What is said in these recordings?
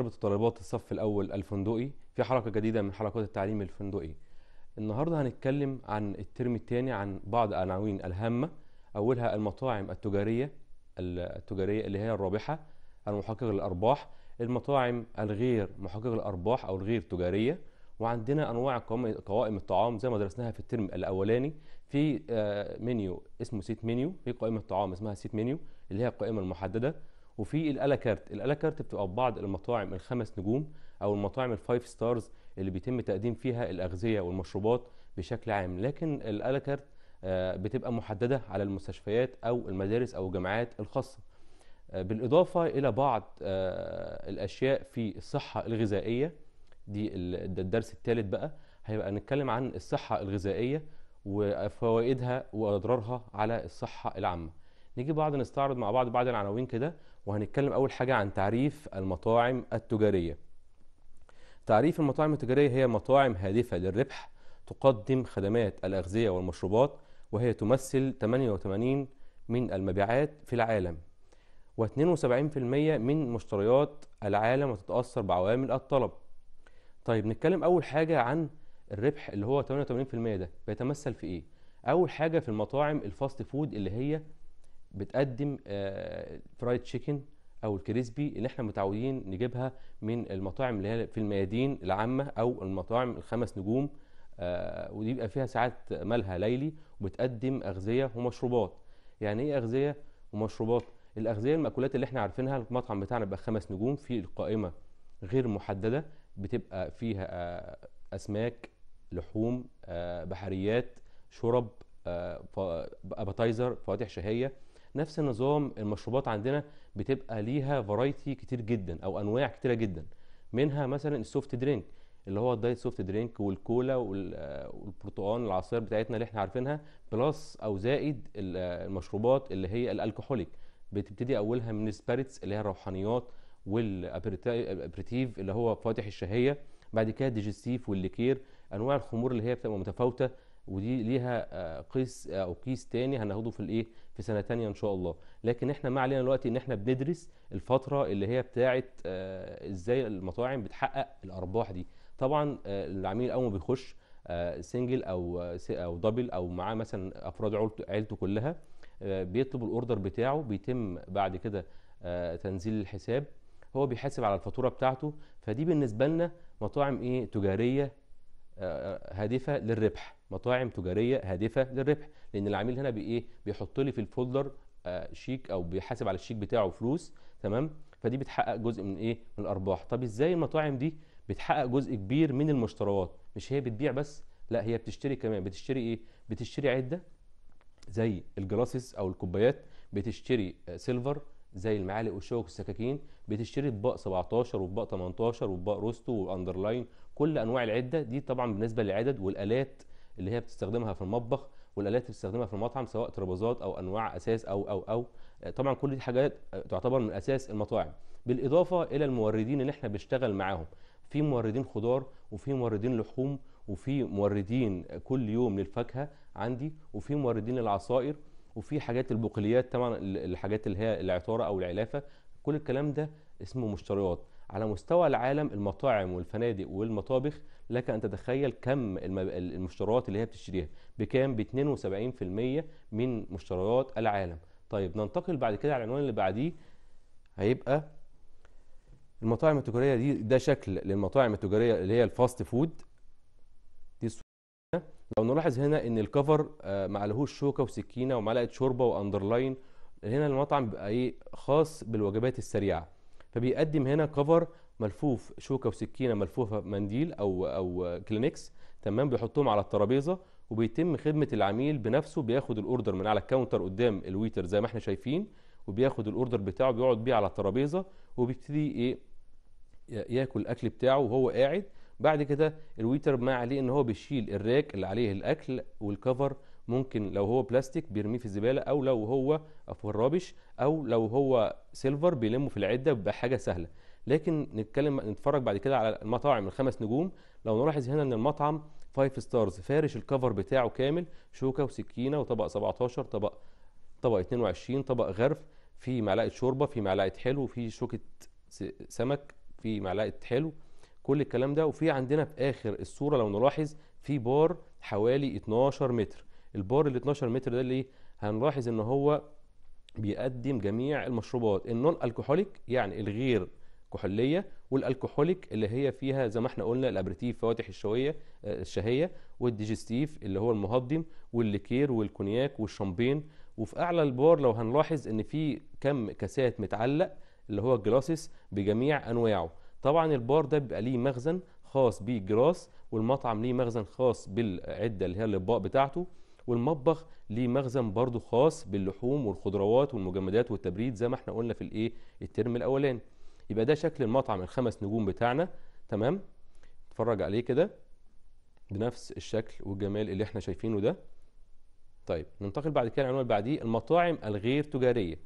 طلبة طلبات الصف الأول الفندقي في حلقة جديدة من حلقات التعليم الفندقي. النهاردة هنتكلم عن الترم الثاني عن بعض العناوين الهامة أولها المطاعم التجارية التجارية اللي هي الرابحة المحققة للأرباح، المطاعم الغير محققة الأرباح أو الغير تجارية، وعندنا أنواع قوائم الطعام زي ما درسناها في الترم الأولاني في آه، منيو اسمه سيت منيو، في قائمة طعام اسمها سيت منيو اللي هي القائمة المحددة. وفي الالاكارت الالاكارت بتبقى في بعض المطاعم الخمس نجوم او المطاعم الفايف ستارز اللي بيتم تقديم فيها الاغذيه والمشروبات بشكل عام لكن الالاكارت آه، بتبقى محدده على المستشفيات او المدارس او الجامعات الخاصه آه، بالاضافه الى بعض آه، الاشياء في الصحه الغذائيه دي الدرس الثالث بقى هيبقى نتكلم عن الصحه الغذائيه وفوائدها واضرارها على الصحه العامه نيجي بعض نستعرض مع بعض بعض العناوين كده وهنتكلم أول حاجة عن تعريف المطاعم التجارية تعريف المطاعم التجارية هي مطاعم هادفة للربح تقدم خدمات الأغذية والمشروبات وهي تمثل 88 من المبيعات في العالم و72% من مشتريات العالم وتتأثر بعوامل الطلب طيب نتكلم أول حاجة عن الربح اللي هو 88% ده بيتمثل في إيه؟ أول حاجة في المطاعم الفاست فود اللي هي بتقدم فرايد آه، تشيكن او الكريسبي اللي احنا متعودين نجيبها من المطاعم اللي هي في الميادين العامه او المطاعم الخمس نجوم آه، ودي بيبقى فيها ساعات مالها ليلي وبتقدم اغذيه ومشروبات يعني ايه اغذيه ومشروبات الاغذيه المأكولات اللي احنا عارفينها المطعم بتاعنا بيبقى خمس نجوم في القائمه غير محدده بتبقى فيها آه، اسماك لحوم بحريات شرب ابتايزر فواتح شهيه نفس النظام المشروبات عندنا بتبقى ليها فرايتي كتير جدا او انواع كتيره جدا منها مثلا السوفت درينك اللي هو الدايت سوفت درينك والكولا والبرتقال العصير بتاعتنا اللي احنا عارفينها بلس او زائد المشروبات اللي هي الالكحوليك بتبتدي اولها من السبيريتس اللي هي الروحانيات والابريتيف اللي هو فاتح الشهيه بعد كده الديجستيف والليكير انواع الخمور اللي هي بتبقى متفاوته ودي ليها آه، قيس آه، او كيس تاني هناخده في الايه في سنه تانية ان شاء الله لكن احنا ما علينا دلوقتي ان احنا بندرس الفتره اللي هي بتاعه آه، ازاي المطاعم بتحقق الارباح دي طبعا العميل اول ما بيخش سنجل او او دبل او معاه مثلا افراد عيلته كلها بيطلب الاوردر بتاعه بيتم بعد كده تنزيل الحساب هو بيحاسب على الفاتوره بتاعته فدي بالنسبه لنا مطاعم ايه تجاريه هادفه للربح مطاعم تجاريه هادفه للربح لان العميل هنا بايه بيحط لي في الفولدر آه شيك او بيحاسب على الشيك بتاعه فلوس تمام فدي بتحقق جزء من ايه من الارباح طب ازاي المطاعم دي بتحقق جزء كبير من المشتريات مش هي بتبيع بس لا هي بتشتري كمان بتشتري ايه بتشتري عده زي الجلاسس او الكوبايات بتشتري آه، سيلفر زي المعالق والشوك والسكاكين بتشتري اطباق 17 واطباق 18 واطباق روستو واندرلاين كل انواع العده دي طبعا بالنسبه للعدد والالات اللي هي بتستخدمها في المطبخ والالات اللي بتستخدمها في المطعم سواء ترابيزات او انواع اساس او او او آه، طبعا كل دي حاجات آه، تعتبر من اساس المطاعم بالاضافه الى الموردين اللي احنا بنشتغل معاهم في موردين خضار وفي موردين لحوم وفي موردين كل يوم للفاكهه عندي وفي موردين للعصائر وفي حاجات البقوليات طبعا الحاجات اللي هي العطاره او العلافه كل الكلام ده اسمه مشتريات على مستوى العالم المطاعم والفنادق والمطابخ لك ان تتخيل كم المشتريات اللي هي بتشتريها بكام ب 72% من مشتريات العالم طيب ننتقل بعد كده على العنوان اللي بعديه هيبقى المطاعم التجاريه دي ده شكل للمطاعم التجاريه اللي هي الفاست فود دي الصورة. لو نلاحظ هنا ان الكفر آه، لهوش شوكه وسكينه ومعلقه شوربه واندرلاين هنا المطعم بيبقى ايه خاص بالوجبات السريعه فبيقدم هنا كفر ملفوف شوكه وسكينه ملفوفه منديل او او كلينكس تمام بيحطهم على الترابيزه وبيتم خدمه العميل بنفسه بياخد الاوردر من على الكاونتر قدام الويتر زي ما احنا شايفين وبياخد الاوردر بتاعه بيقعد بيه على الترابيزه وبيبتدي ايه ياكل الاكل بتاعه وهو قاعد بعد كده الويتر ما عليه ان هو بيشيل الراك اللي عليه الاكل والكفر ممكن لو هو بلاستيك بيرميه في الزباله او لو هو في الرابش او لو هو سيلفر بيلمه في العده بحاجه سهله لكن نتكلم نتفرج بعد كده على المطاعم الخمس نجوم لو نلاحظ هنا ان المطعم 5 ستارز فارش الكفر بتاعه كامل شوكه وسكينه وطبق 17 طبق طبق 22 طبق غرف في معلقه شوربه في معلقه حلو في شوكه سمك في معلقه حلو كل الكلام ده وفي عندنا في اخر الصوره لو نلاحظ في بار حوالي 12 متر البار ال 12 متر ده اللي هنلاحظ ان هو بيقدم جميع المشروبات النون الكحوليك يعني الغير الكحوليه والالكحوليك اللي هي فيها زي ما احنا قلنا الابريتيف فواتح الشويه آه، الشهيه والديجستيف اللي هو المهضم والليكير والكونياك والشامبين وفي اعلى البار لو هنلاحظ ان في كم كاسات متعلق اللي هو الجلاسس بجميع انواعه طبعا البار ده بيبقى ليه مخزن خاص بالجراس والمطعم ليه مخزن خاص بالعده اللي هي الاطباق بتاعته والمطبخ ليه مخزن برضه خاص باللحوم والخضروات والمجمدات والتبريد زي ما احنا قلنا في الايه الترم الاولاني يبقى ده شكل المطعم الخمس نجوم بتاعنا تمام اتفرج عليه كده بنفس الشكل والجمال اللي احنا شايفينه ده طيب ننتقل بعد كده العنوان اللي بعديه المطاعم الغير تجاريه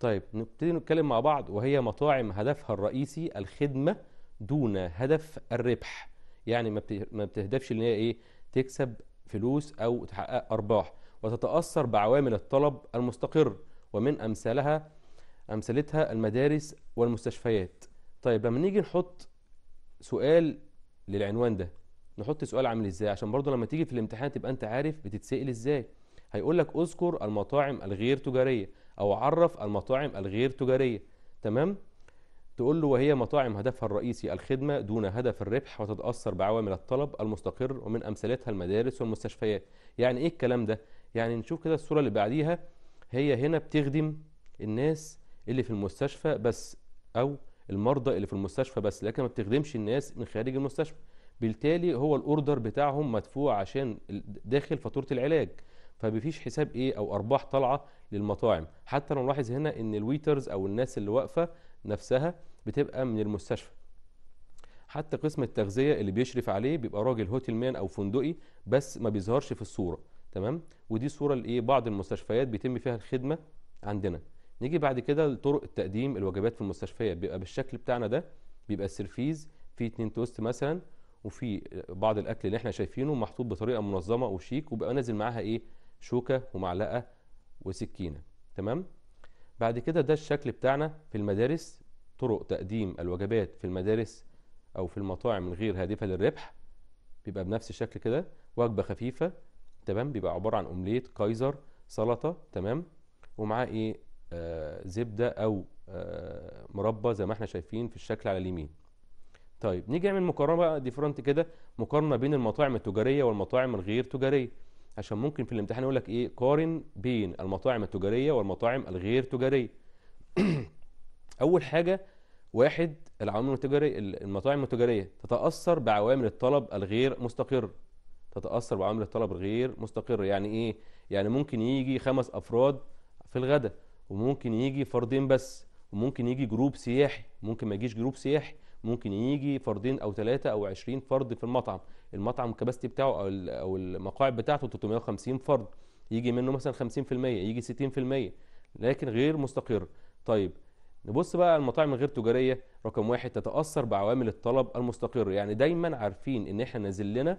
طيب نبتدي نتكلم مع بعض وهي مطاعم هدفها الرئيسي الخدمه دون هدف الربح يعني ما بتهدفش ان هي ايه تكسب فلوس او تحقق ارباح وتتاثر بعوامل الطلب المستقر ومن امثالها أمثلتها المدارس والمستشفيات طيب لما نيجي نحط سؤال للعنوان ده نحط سؤال عامل ازاي عشان برضه لما تيجي في الامتحان تبقى انت عارف بتتسأل ازاي هيقول لك اذكر المطاعم الغير تجاريه او عرف المطاعم الغير تجاريه تمام تقول له وهي مطاعم هدفها الرئيسي الخدمه دون هدف الربح وتتاثر بعوامل الطلب المستقر ومن امثلتها المدارس والمستشفيات يعني ايه الكلام ده يعني نشوف كده الصوره اللي بعديها هي هنا بتخدم الناس اللي في المستشفى بس او المرضى اللي في المستشفى بس لكن ما بتخدمش الناس من خارج المستشفى بالتالي هو الاوردر بتاعهم مدفوع عشان داخل فاتوره العلاج فمفيش حساب ايه او ارباح طالعه للمطاعم حتى لو نلاحظ هنا ان الويترز او الناس اللي واقفه نفسها بتبقى من المستشفى حتى قسم التغذيه اللي بيشرف عليه بيبقى راجل هوتيل مان او فندقي بس ما بيظهرش في الصوره تمام ودي صوره لايه بعض المستشفيات بيتم فيها الخدمه عندنا نيجي بعد كده لطرق التقديم الوجبات في المستشفيات بيبقى بالشكل بتاعنا ده بيبقى السرفيز فيه اتنين توست مثلا وفي بعض الاكل اللي احنا شايفينه محطوط بطريقه منظمه وشيك وبقى نازل معاها ايه شوكه ومعلقه وسكينه تمام بعد كده ده الشكل بتاعنا في المدارس طرق تقديم الوجبات في المدارس او في المطاعم الغير هادفه للربح بيبقى بنفس الشكل كده وجبه خفيفه تمام بيبقى عباره عن اومليت كايزر سلطه تمام ومعاه ايه آه، زبده او آه، مربى زي ما احنا شايفين في الشكل على اليمين طيب نيجي نعمل مقارنه بقى ديفرنت كده مقارنه بين المطاعم التجاريه والمطاعم الغير تجاريه عشان ممكن في الامتحان يقول لك ايه قارن بين المطاعم التجاريه والمطاعم الغير تجاريه اول حاجه واحد العوامل التجاريه المطاعم التجاريه تتاثر بعوامل الطلب الغير مستقر تتاثر بعوامل الطلب الغير مستقر يعني ايه يعني ممكن يجي خمس افراد في الغداء وممكن يجي فردين بس وممكن يجي جروب سياحي ممكن ما يجيش جروب سياحي ممكن يجي فردين او ثلاثه او 20 فرد في المطعم المطعم الكباستي بتاعه او او المقاعد بتاعته 350 فرد يجي منه مثلا 50% يجي 60% لكن غير مستقر طيب نبص بقى المطاعم الغير تجاريه رقم واحد تتاثر بعوامل الطلب المستقر يعني دايما عارفين ان احنا نازل لنا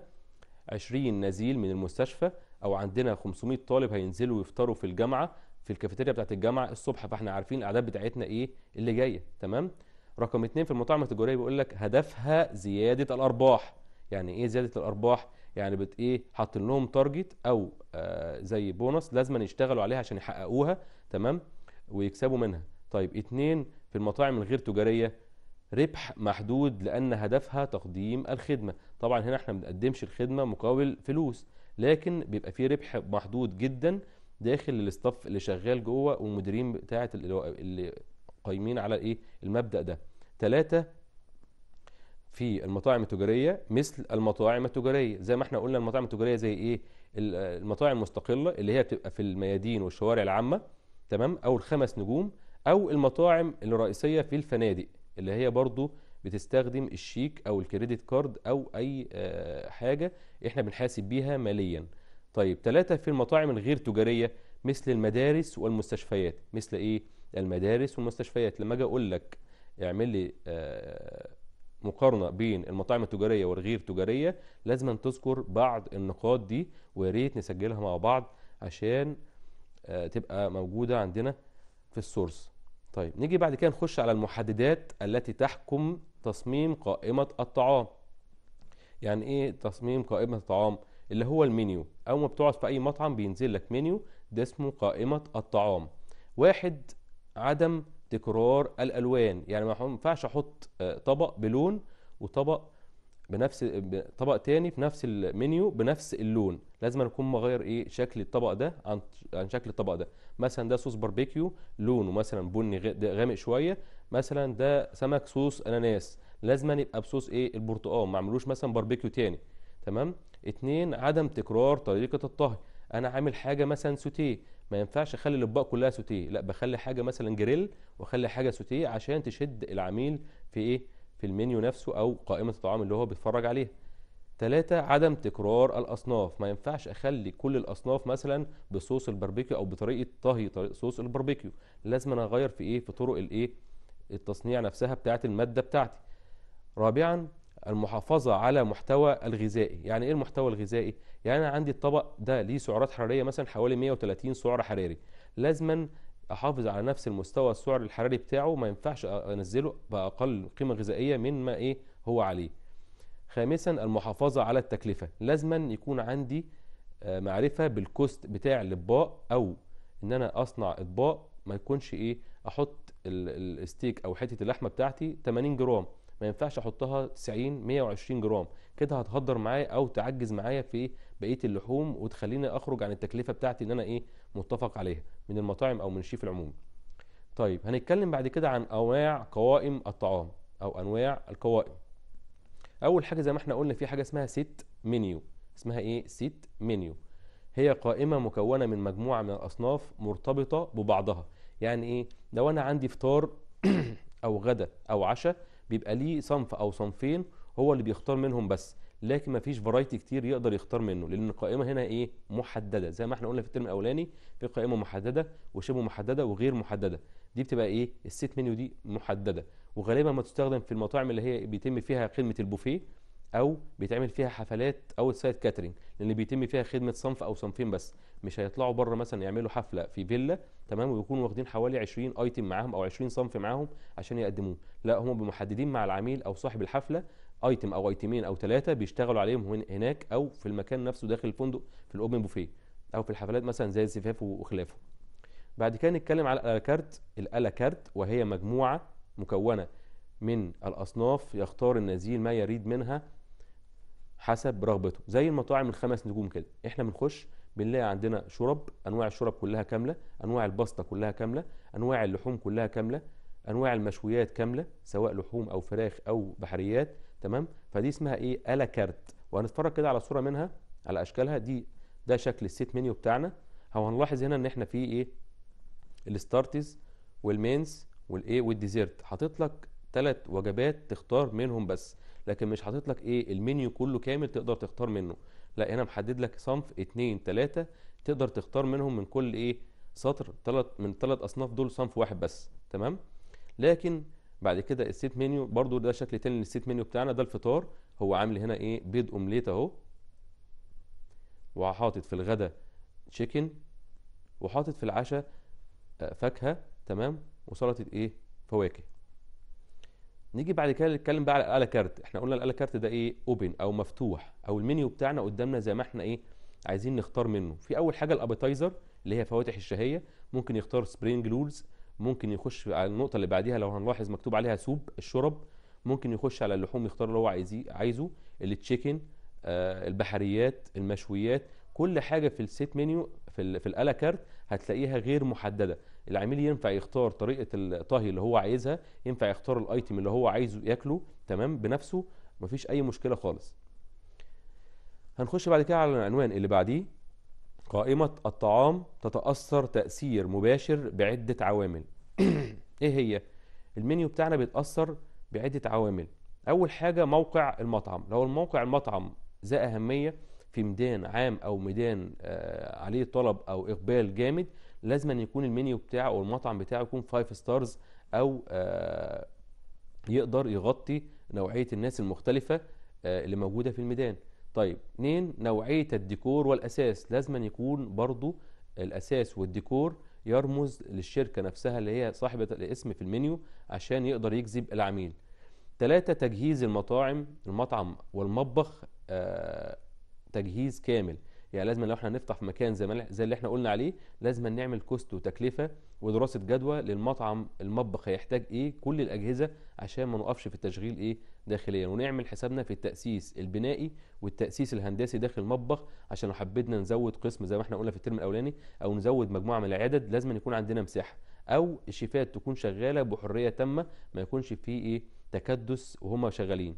20 نزيل من المستشفى او عندنا 500 طالب هينزلوا يفطروا في الجامعه في الكافيتيريا بتاعت الجامعه الصبح فاحنا عارفين الاعداد بتاعتنا ايه اللي جايه تمام رقم اتنين في المطاعم التجاريه بيقول لك هدفها زياده الارباح يعني ايه زياده الارباح يعني بت ايه حاطين لهم تارجت او آه زي بونص لازم يشتغلوا عليها عشان يحققوها تمام ويكسبوا منها طيب اتنين في المطاعم الغير تجاريه ربح محدود لان هدفها تقديم الخدمه طبعا هنا احنا ما بنقدمش الخدمه مقابل فلوس لكن بيبقى في ربح محدود جدا داخل الاستاف اللي شغال جوه والمديرين بتاعه اللي قايمين على ايه المبدا ده ثلاثة في المطاعم التجاريه مثل المطاعم التجاريه زي ما احنا قلنا المطاعم التجاريه زي ايه المطاعم المستقله اللي هي بتبقى في الميادين والشوارع العامه تمام او الخمس نجوم او المطاعم الرئيسيه في الفنادق اللي هي برضو بتستخدم الشيك او الكريدت كارد او اي آه، حاجه احنا بنحاسب بيها ماليا طيب ثلاثة في المطاعم الغير تجارية مثل المدارس والمستشفيات مثل ايه المدارس والمستشفيات لما اجي اقول لك اعمل لي آه، مقارنه بين المطاعم التجاريه والغير تجاريه لازم تذكر بعض النقاط دي ويا ريت نسجلها مع بعض عشان آه، تبقى موجوده عندنا في السورس طيب نيجي بعد كده نخش على المحددات التي تحكم تصميم قائمه الطعام يعني ايه تصميم قائمه الطعام اللي هو المنيو اول ما بتقعد في اي مطعم بينزل لك منيو ده اسمه قائمه الطعام واحد عدم تكرار الالوان يعني ما ينفعش احط آه، طبق بلون وطبق بنفس طبق تاني في نفس المنيو بنفس اللون لازم اكون مغير ايه شكل الطبق ده عن عن شكل الطبق ده مثلا ده صوص باربيكيو لونه مثلا بني غامق شويه مثلا ده سمك صوص اناناس لازم يبقى بصوص ايه البرتقال ما عملوش مثلا باربيكيو تاني تمام اتنين عدم تكرار طريقه الطهي انا عامل حاجه مثلا سوتيه ما ينفعش اخلي الاطباق كلها سوتيه لا بخلي حاجه مثلا جريل واخلي حاجه سوتيه عشان تشد العميل في ايه في المنيو نفسه او قائمه الطعام اللي هو بيتفرج عليها تلاتة عدم تكرار الأصناف ما ينفعش أخلي كل الأصناف مثلا بصوص الباربيكيو أو بطريقة طهي صوص الباربيكيو لازم أنا أغير في إيه في طرق الإيه التصنيع نفسها بتاعة المادة بتاعتي رابعا المحافظة على محتوى الغذائي يعني ايه المحتوى الغذائي يعني انا عندي الطبق ده ليه سعرات حرارية مثلا حوالي 130 سعر حراري لازما احافظ على نفس المستوى السعر الحراري بتاعه ما ينفعش انزله باقل قيمة غذائية من ما ايه هو عليه خامسا المحافظة على التكلفة لازما يكون عندي آه، معرفة بالكوست بتاع الاطباق او ان انا اصنع اطباق ما يكونش ايه احط الستيك او حتة اللحمة بتاعتي 80 جرام ما ينفعش احطها 90 120 جرام كده هتهدر معايا او تعجز معايا في بقيه اللحوم وتخليني اخرج عن التكلفه بتاعتي ان انا ايه متفق عليها من المطاعم او من الشيف العمومي طيب هنتكلم بعد كده عن انواع قوائم الطعام او انواع القوائم اول حاجه زي ما احنا قلنا في حاجه اسمها سيت منيو اسمها ايه سيت منيو هي قائمه مكونه من مجموعه من الاصناف مرتبطه ببعضها يعني ايه لو انا عندي فطار او غدا او عشاء بيبقى ليه صنف او صنفين هو اللي بيختار منهم بس لكن ما فيش فرايتي كتير يقدر يختار منه لان القائمه هنا ايه محدده زي ما احنا قلنا في الترم الاولاني في قائمه محدده وشبه محدده وغير محدده دي بتبقى ايه السيت منيو دي محدده وغالبا ما تستخدم في المطاعم اللي هي بيتم فيها خدمه البوفيه او بيتعمل فيها حفلات اوت سايد كاترينج لان بيتم فيها خدمه صنف او صنفين بس مش هيطلعوا بره مثلا يعملوا حفله في فيلا تمام ويكونوا واخدين حوالي 20 ايتم معاهم او 20 صنف معاهم عشان يقدموه لا هم محددين مع العميل او صاحب الحفله ايتم او ايتمين او ثلاثه بيشتغلوا عليهم هناك او في المكان نفسه داخل الفندق في الاوبن بوفيه او في الحفلات مثلا زي الزفاف وخلافه بعد كده نتكلم على الالاكارت الالاكارت وهي مجموعه مكونه من الاصناف يختار النزيل ما يريد منها حسب رغبته زي المطاعم الخمس نجوم كده احنا بنخش بنلاقي عندنا شرب انواع الشرب كلها كامله انواع الباستا كلها كامله انواع اللحوم كلها كامله انواع المشويات كامله سواء لحوم او فراخ او بحريات تمام فدي اسمها ايه الا كارت وهنتفرج كده على صوره منها على اشكالها دي ده شكل السيت منيو بتاعنا هو هنلاحظ هنا ان احنا في ايه الستارتز والمينز والايه والديزيرت حاطط لك ثلاث وجبات تختار منهم بس لكن مش حاطط لك ايه المنيو كله كامل تقدر تختار منه لا هنا محدد لك صنف اتنين تلاتة تقدر تختار منهم من كل ايه سطر تلات من ثلاث اصناف دول صنف واحد بس تمام لكن بعد كده السيت منيو برضو ده شكل تاني للسيت منيو بتاعنا ده الفطار هو عامل هنا ايه بيض اومليت اهو وحاطط في الغدا تشيكن وحاطط في العشاء آه، فاكهه تمام وسلطه ايه فواكه نيجي بعد كده نتكلم بقى على الا كارت احنا قلنا الا كارت ده ايه اوبن او مفتوح او المنيو بتاعنا قدامنا زي ما احنا ايه عايزين نختار منه في اول حاجه الابيتايزر اللي هي فواتح الشهيه ممكن يختار سبرينج رولز ممكن يخش على النقطه اللي بعديها لو هنلاحظ مكتوب عليها سوب الشرب ممكن يخش على اللحوم يختار اللي هو عايزيه عايزه التشيكن آه البحريات المشويات كل حاجه في السيت منيو في, في كارت هتلاقيها غير محدده العميل ينفع يختار طريقه الطهي اللي هو عايزها ينفع يختار الايتم اللي هو عايزه ياكله تمام بنفسه مفيش اي مشكله خالص هنخش بعد كده على العنوان اللي بعديه قائمة الطعام تتأثر تأثير مباشر بعدة عوامل ايه هي؟ المنيو بتاعنا بيتأثر بعدة عوامل أول حاجة موقع المطعم لو الموقع المطعم ذا أهمية في ميدان عام أو ميدان آه، عليه طلب أو إقبال جامد لازم أن يكون المنيو بتاعه او المطعم بتاعه يكون 5 ستارز او آه، يقدر يغطي نوعيه الناس المختلفه آه، اللي موجوده في الميدان طيب اتنين نوعيه الديكور والاساس لازم أن يكون برضو الاساس والديكور يرمز للشركه نفسها اللي هي صاحبه الاسم في المنيو عشان يقدر يجذب العميل ثلاثة تجهيز المطاعم المطعم والمطبخ آه، تجهيز كامل يعني لازم لو احنا نفتح في مكان زي زي اللي احنا قلنا عليه لازم نعمل كوست وتكلفه ودراسه جدوى للمطعم المطبخ هيحتاج ايه كل الاجهزه عشان ما نقفش في التشغيل ايه داخليا ونعمل حسابنا في التاسيس البنائي والتاسيس الهندسي داخل المطبخ عشان لو حبينا نزود قسم زي ما احنا قلنا في الترم الاولاني او نزود مجموعه من العدد لازم يكون عندنا مساحه او الشيفات تكون شغاله بحريه تامه ما يكونش فيه ايه تكدس وهما شغالين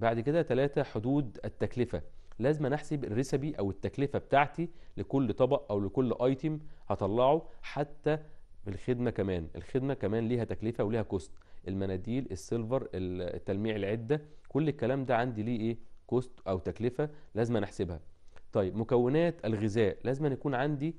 بعد كده ثلاثة حدود التكلفه لازم احسب الريسبي او التكلفه بتاعتي لكل طبق او لكل ايتم هطلعه حتى بالخدمه كمان الخدمه كمان ليها تكلفه وليها كوست المناديل السيلفر التلميع العده كل الكلام ده عندي ليه ايه كوست او تكلفه لازم احسبها طيب مكونات الغذاء لازم يكون عندي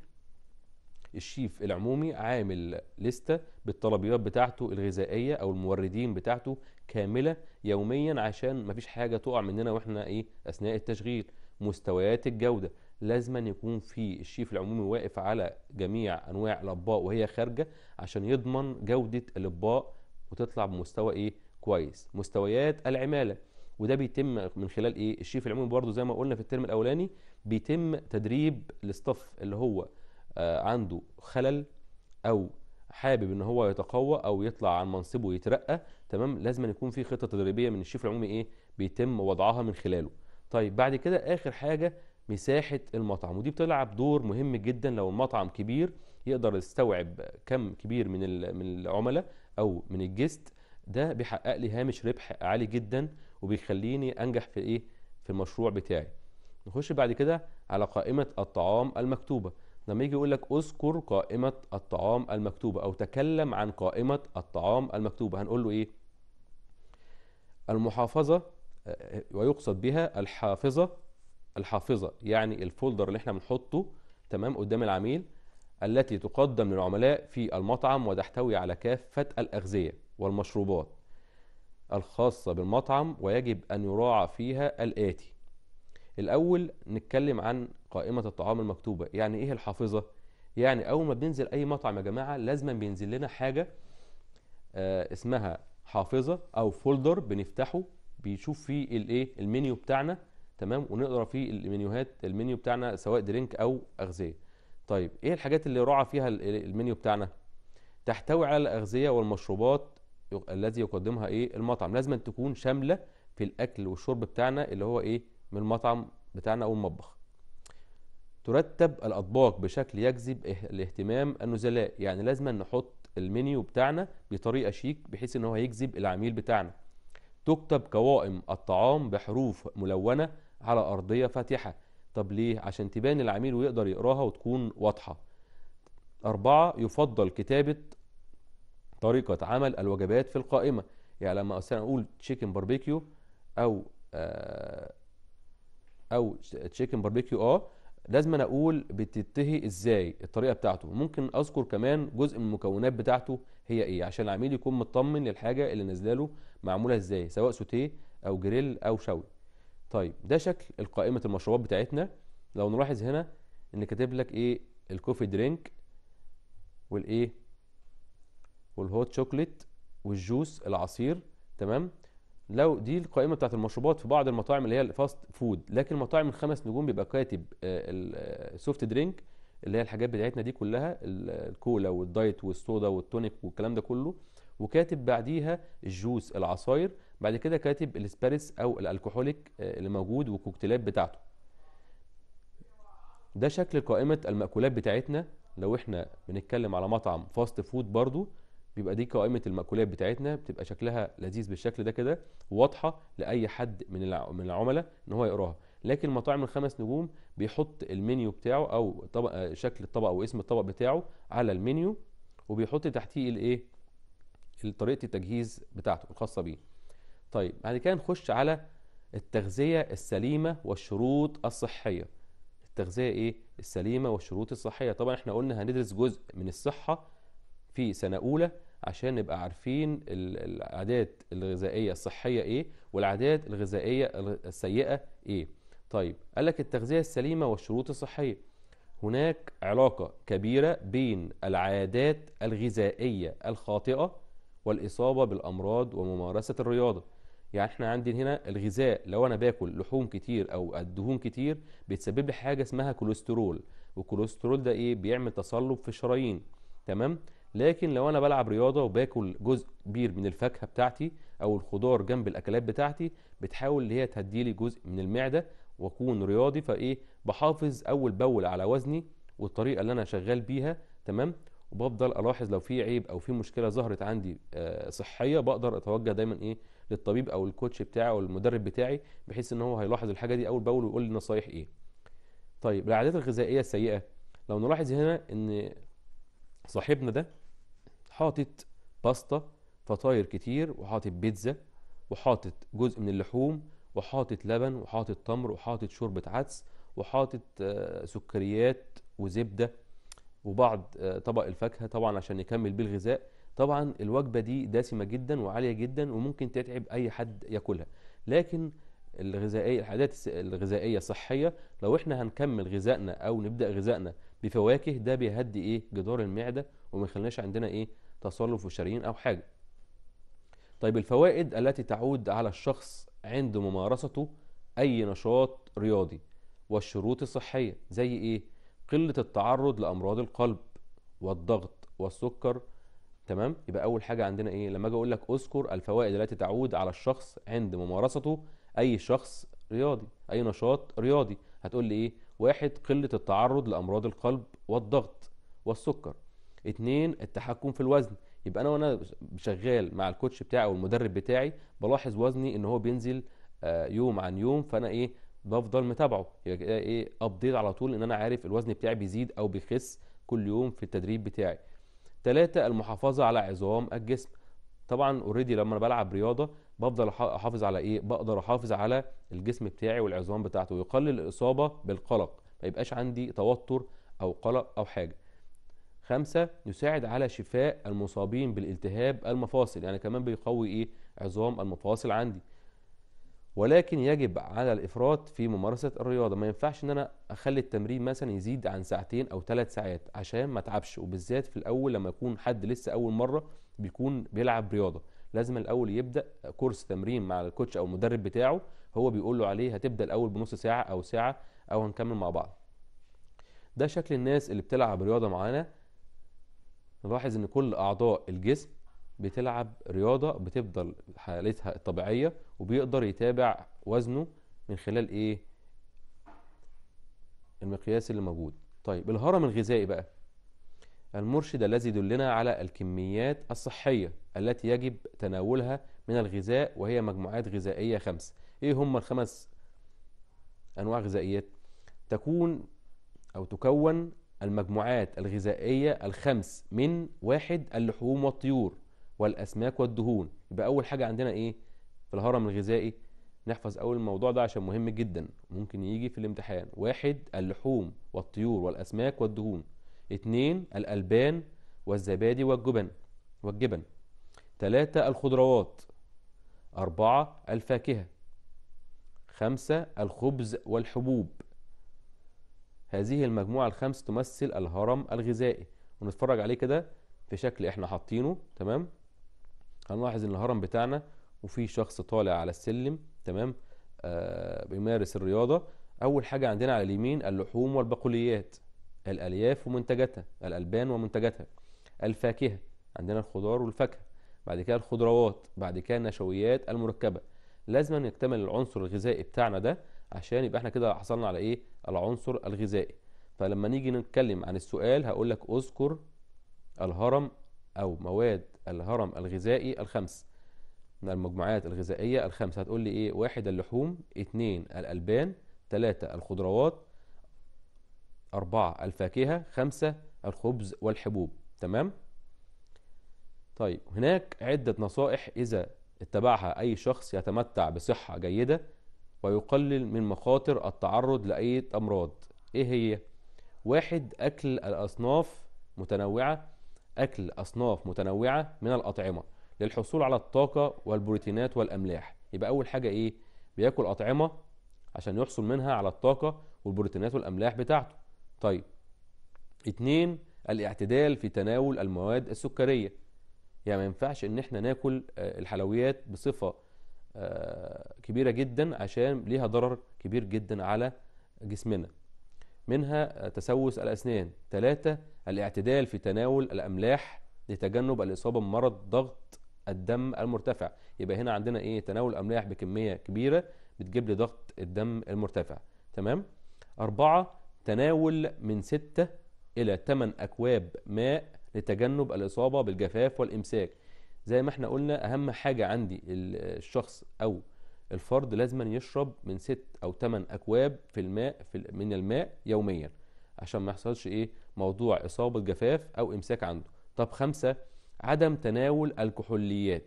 الشيف العمومي عامل لستة بالطلبيات بتاعته الغذائية أو الموردين بتاعته كاملة يوميا عشان مفيش حاجة تقع مننا وإحنا إيه أثناء التشغيل مستويات الجودة لازما يكون في الشيف العمومي واقف على جميع أنواع الأطباق وهي خارجة عشان يضمن جودة الأطباق وتطلع بمستوى إيه كويس مستويات العمالة وده بيتم من خلال ايه الشيف العمومي برضو زي ما قلنا في الترم الاولاني بيتم تدريب الاستاف اللي هو آه، عنده خلل او حابب ان هو يتقوى او يطلع عن منصبه يترقى تمام لازم أن يكون في خطه تدريبيه من الشيف العمومي ايه بيتم وضعها من خلاله طيب بعد كده اخر حاجه مساحه المطعم ودي بتلعب دور مهم جدا لو المطعم كبير يقدر يستوعب كم كبير من من العملاء او من الجست ده بيحقق لي هامش ربح عالي جدا وبيخليني انجح في ايه في المشروع بتاعي نخش بعد كده على قائمه الطعام المكتوبه لما يجي يقول لك اذكر قائمه الطعام المكتوبه او تكلم عن قائمه الطعام المكتوبه هنقول له ايه المحافظه آه، ويقصد بها الحافظه الحافظه يعني الفولدر اللي احنا بنحطه تمام قدام العميل التي تقدم للعملاء في المطعم وتحتوي على كافه الاغذيه والمشروبات الخاصه بالمطعم ويجب ان يراعى فيها الاتي الاول نتكلم عن قائمه الطعام المكتوبه يعني ايه الحافظه يعني اول ما بننزل اي مطعم يا جماعه لازما بينزل لنا حاجه آه اسمها حافظه او فولدر بنفتحه بيشوف فيه الايه المنيو بتاعنا تمام ونقرا فيه المنيوهات المنيو بتاعنا سواء درينك او اغذيه طيب ايه الحاجات اللي راعى فيها المنيو بتاعنا تحتوي على الاغذيه والمشروبات الذي يقدمها ايه المطعم لازم تكون شامله في الاكل والشرب بتاعنا اللي هو ايه من المطعم بتاعنا او المطبخ ترتب الاطباق بشكل يجذب إه-، الاهتمام النزلاء يعني لازم نحط المنيو بتاعنا بطريقه شيك بحيث ان هو يجذب العميل بتاعنا تكتب قوائم الطعام بحروف ملونه على ارضيه فاتحه طب ليه عشان تبان العميل ويقدر يقراها وتكون واضحه أربعة يفضل كتابة طريقة عمل الوجبات في القائمة يعني لما مثلا أقول تشيكن باربيكيو أو آه أو تشيكن باربيكيو أه لازم أنا أقول بتتهي إزاي الطريقة بتاعته ممكن أذكر كمان جزء من المكونات بتاعته هي إيه عشان العميل يكون مطمن للحاجة اللي نازله له معمولة إزاي سواء سوتيه أو جريل أو شوي طيب ده شكل قائمة المشروبات بتاعتنا لو نلاحظ هنا إن كاتب لك إيه الكوفي درينك والإيه والهوت شوكليت والجوس العصير تمام لو دي القائمه بتاعت المشروبات في بعض المطاعم اللي هي الفاست فود لكن المطاعم الخمس نجوم بيبقى كاتب آه، السوفت درينك آه، اللي هي الحاجات بتاعتنا دي كلها الكولا والدايت والصودا والتونيك والكلام ده كله وكاتب بعديها الجوس العصاير بعد كده كاتب الاسبريس او الالكحوليك آه، اللي موجود والكوكتيلات بتاعته ده شكل قائمه المأكولات بتاعتنا لو احنا بنتكلم على مطعم فاست فود برضو بيبقى دي قائمه المأكولات بتاعتنا بتبقى شكلها لذيذ بالشكل ده كده واضحه لاي حد من من العملاء ان هو يقراها لكن مطاعم الخمس نجوم بيحط المنيو بتاعه او طبق شكل الطبق او اسم الطبق بتاعه على المنيو وبيحط تحتيه الايه طريقه التجهيز بتاعته الخاصه بيه طيب بعد كده نخش على التغذيه السليمه والشروط الصحيه التغذيه ايه السليمه والشروط الصحيه طبعا احنا قلنا هندرس جزء من الصحه في سنه اولى عشان نبقى عارفين العادات الغذائيه الصحيه ايه والعادات الغذائيه السيئه ايه طيب قال لك التغذيه السليمه والشروط الصحيه هناك علاقه كبيره بين العادات الغذائيه الخاطئه والاصابه بالامراض وممارسه الرياضه يعني احنا عندي هنا الغذاء لو انا باكل لحوم كتير او الدهون كتير بتسبب لي حاجه اسمها كوليسترول والكوليسترول ده ايه بيعمل تصلب في الشرايين تمام لكن لو انا بلعب رياضه وباكل جزء كبير من الفاكهه بتاعتي او الخضار جنب الاكلات بتاعتي بتحاول ان هي تهدي لي جزء من المعده واكون رياضي فايه بحافظ اول باول على وزني والطريقه اللي انا شغال بيها تمام وبفضل الاحظ لو في عيب او في مشكله ظهرت عندي آه، صحيه بقدر اتوجه دايما ايه للطبيب او الكوتش بتاعي او المدرب بتاعي بحيث ان هو هيلاحظ الحاجه دي اول باول ويقول لي نصايح ايه طيب العادات الغذائيه السيئه لو نلاحظ هنا ان صاحبنا ده حاطط باستا فطاير كتير وحاطط بيتزا وحاطط جزء من اللحوم وحاطط لبن وحاطط تمر وحاطط شوربة عدس وحاطط آه، سكريات وزبدة وبعض آه، طبق الفاكهة طبعا عشان نكمل بالغذاء طبعا الوجبة دي دسمة جدا وعالية جدا وممكن تتعب أي حد ياكلها لكن الغذائية الحاجات الغذائية الصحية لو احنا هنكمل غذائنا أو نبدأ غذائنا بفواكه ده بيهدي إيه جدار المعدة وما يخليناش عندنا إيه تصرف شرين أو حاجة طيب الفوائد التي تعود على الشخص عند ممارسته أي نشاط رياضي والشروط الصحية زي إيه؟ قلة التعرض لأمراض القلب والضغط والسكر تمام يبقى أول حاجة عندنا إيه؟ لما أجي أقول لك أذكر الفوائد التي تعود على الشخص عند ممارسته أي شخص رياضي أي نشاط رياضي هتقول لي إيه؟ واحد قلة التعرض لأمراض القلب والضغط والسكر اتنين التحكم في الوزن يبقى انا وانا شغال مع الكوتش بتاعي او المدرب بتاعي بلاحظ وزني ان هو بينزل آه، يوم عن يوم فانا ايه بفضل متابعه يبقى كده ايه ابديت على طول ان انا عارف الوزن بتاعي بيزيد او بيخس كل يوم في التدريب بتاعي ثلاثة المحافظة على عظام الجسم طبعا اوريدي لما انا بلعب رياضه بفضل احافظ على ايه بقدر احافظ على الجسم بتاعي والعظام بتاعته ويقلل الاصابه بالقلق ما يبقاش عندي توتر او قلق او حاجه خمسة يساعد على شفاء المصابين بالالتهاب المفاصل يعني كمان بيقوي ايه عظام المفاصل عندي ولكن يجب على الافراط في ممارسه الرياضه ما ينفعش ان انا اخلي التمرين مثلا يزيد عن ساعتين او ثلاث ساعات عشان ما اتعبش وبالذات في الاول لما يكون حد لسه اول مره بيكون بيلعب رياضه لازم الاول يبدا كورس تمرين مع الكوتش او المدرب بتاعه هو بيقول له عليه هتبدا الاول بنص ساعه او ساعه او هنكمل مع بعض ده شكل الناس اللي بتلعب رياضه معانا نلاحظ ان كل اعضاء الجسم بتلعب رياضه بتفضل حالتها الطبيعيه وبيقدر يتابع وزنه من خلال ايه المقياس اللي موجود طيب الهرم الغذائي بقى المرشد الذي يدلنا على الكميات الصحيه التي يجب تناولها من الغذاء وهي مجموعات غذائيه خمس ايه هم الخمس انواع غذائيات تكون او تكون المجموعات الغذائية الخمس من واحد اللحوم والطيور والأسماك والدهون يبقى أول حاجة عندنا إيه في الهرم الغذائي نحفظ أول الموضوع ده عشان مهم جدا ممكن يجي في الامتحان واحد اللحوم والطيور والأسماك والدهون اتنين الألبان والزبادي والجبن والجبن تلاتة الخضروات أربعة الفاكهة خمسة الخبز والحبوب هذه المجموعة الخمس تمثل الهرم الغذائي ونتفرج عليه كده في شكل احنا حاطينه تمام هنلاحظ ان الهرم بتاعنا وفي شخص طالع على السلم تمام آه بيمارس الرياضة أول حاجة عندنا على اليمين اللحوم والبقوليات الألياف ومنتجاتها الألبان ومنتجاتها الفاكهة عندنا الخضار والفاكهة بعد كده الخضروات بعد كده النشويات المركبة لازم يكتمل العنصر الغذائي بتاعنا ده عشان يبقى احنا كده حصلنا على ايه العنصر الغذائي فلما نيجي نتكلم عن السؤال هقول لك اذكر الهرم او مواد الهرم الغذائي الخمس من المجموعات الغذائية الخمس هتقول لي ايه واحد اللحوم اثنين الالبان ثلاثة الخضروات أربعة الفاكهة خمسة الخبز والحبوب تمام طيب هناك عدة نصائح إذا اتبعها أي شخص يتمتع بصحة جيدة ويقلل من مخاطر التعرض لأي أمراض إيه هي؟ واحد أكل الأصناف متنوعة أكل أصناف متنوعة من الأطعمة للحصول على الطاقة والبروتينات والأملاح يبقى أول حاجة إيه؟ بياكل أطعمة عشان يحصل منها على الطاقة والبروتينات والأملاح بتاعته طيب اتنين الاعتدال في تناول المواد السكرية يعني ما ينفعش ان احنا ناكل آه، الحلويات بصفة آه، كبيرة جدا عشان ليها ضرر كبير جدا على جسمنا منها تسوس الأسنان ثلاثة الاعتدال في تناول الأملاح لتجنب الإصابة بمرض ضغط الدم المرتفع يبقى هنا عندنا إيه تناول الأملاح بكمية كبيرة بتجيب لي ضغط الدم المرتفع تمام أربعة تناول من ستة إلى ثمان أكواب ماء لتجنب الإصابة بالجفاف والإمساك زي ما احنا قلنا اهم حاجه عندي الشخص او الفرد لازما يشرب من ست او تمن اكواب في الماء في من الماء يوميا عشان ما يحصلش ايه موضوع اصابه جفاف او امساك عنده طب خمسة عدم تناول الكحوليات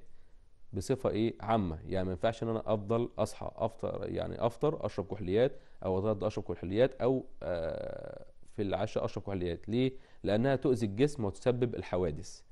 بصفة ايه عامة يعني ما ينفعش ان انا افضل اصحى افطر يعني افطر اشرب كحوليات او اتغدى اشرب كحوليات او آه في العشاء اشرب كحوليات ليه لانها تؤذي الجسم وتسبب الحوادث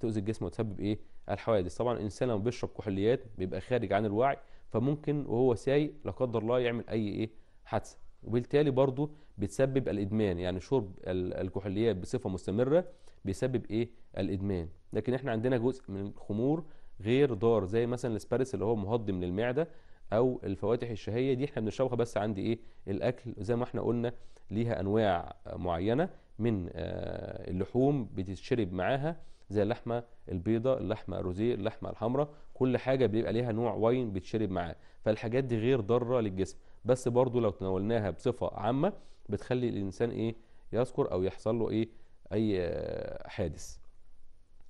تؤذي الجسم وتسبب ايه الحوادث طبعا الانسان لما بيشرب كحوليات بيبقى خارج عن الوعي فممكن وهو سايق لا قدر الله يعمل اي ايه حادثه وبالتالي برضه بتسبب الادمان يعني شرب الكحوليات بصفه مستمره بيسبب ايه الادمان لكن احنا عندنا جزء من الخمور غير ضار زي مثلا الاسبارس اللي هو مهضم للمعده او الفواتح الشهيه دي احنا بنشربها بس عند ايه الاكل زي ما احنا قلنا ليها انواع معينه من آه، اللحوم بتتشرب معاها زي اللحمه البيضاء اللحمه الروزيه اللحمه الحمراء كل حاجه بيبقى ليها نوع واين بتشرب معاه فالحاجات دي غير ضاره للجسم بس برضو لو تناولناها بصفه عامه بتخلي الانسان ايه يذكر او يحصل له ايه اي آه، حادث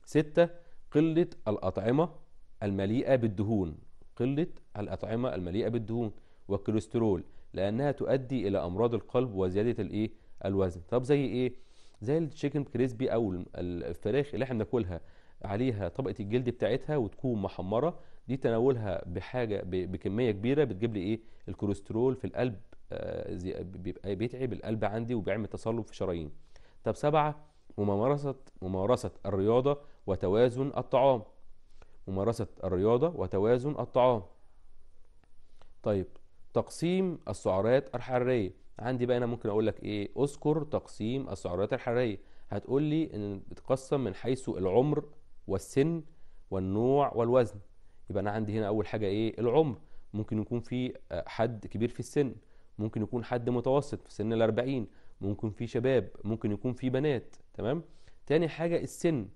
ستة قلة الأطعمة المليئة بالدهون قلة الأطعمة المليئة بالدهون والكوليسترول لأنها تؤدي إلى أمراض القلب وزيادة الإيه الوزن طب زي إيه زي التشيكن كريسبي او الفراخ اللي احنا بناكلها عليها طبقه الجلد بتاعتها وتكون محمره دي تناولها بحاجه بكميه كبيره بتجيب لي ايه الكوليسترول في القلب آه، بيبقى بيتعب القلب عندي وبيعمل تصلب في الشرايين طب سبعة ممارسة ممارسة الرياضة وتوازن الطعام ممارسة الرياضة وتوازن الطعام طيب تقسيم السعرات الحرارية عندي بقى انا ممكن اقول لك ايه اذكر تقسيم السعرات الحراريه هتقول لي ان بتقسم من حيث العمر والسن والنوع والوزن يبقى انا عندي هنا اول حاجه ايه العمر ممكن يكون في آه، حد كبير في السن ممكن يكون حد متوسط في سن الأربعين ممكن في شباب ممكن يكون في بنات تمام تاني حاجة السن